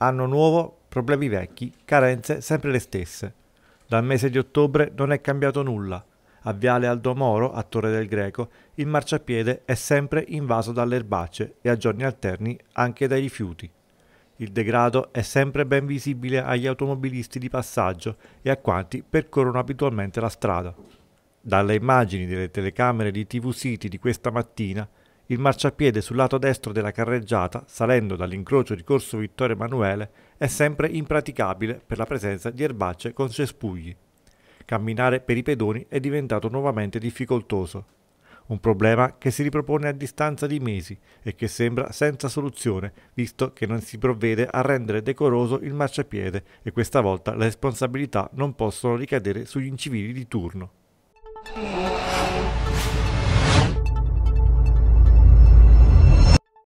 Anno nuovo, problemi vecchi, carenze sempre le stesse. Dal mese di ottobre non è cambiato nulla. A Viale Aldo Moro, a Torre del Greco, il marciapiede è sempre invaso dalle erbacce e a giorni alterni anche dai rifiuti. Il degrado è sempre ben visibile agli automobilisti di passaggio e a quanti percorrono abitualmente la strada. Dalle immagini delle telecamere di TV City di questa mattina il marciapiede sul lato destro della carreggiata, salendo dall'incrocio di Corso Vittorio Emanuele, è sempre impraticabile per la presenza di erbacce con cespugli. Camminare per i pedoni è diventato nuovamente difficoltoso. Un problema che si ripropone a distanza di mesi e che sembra senza soluzione, visto che non si provvede a rendere decoroso il marciapiede e questa volta le responsabilità non possono ricadere sugli incivili di turno.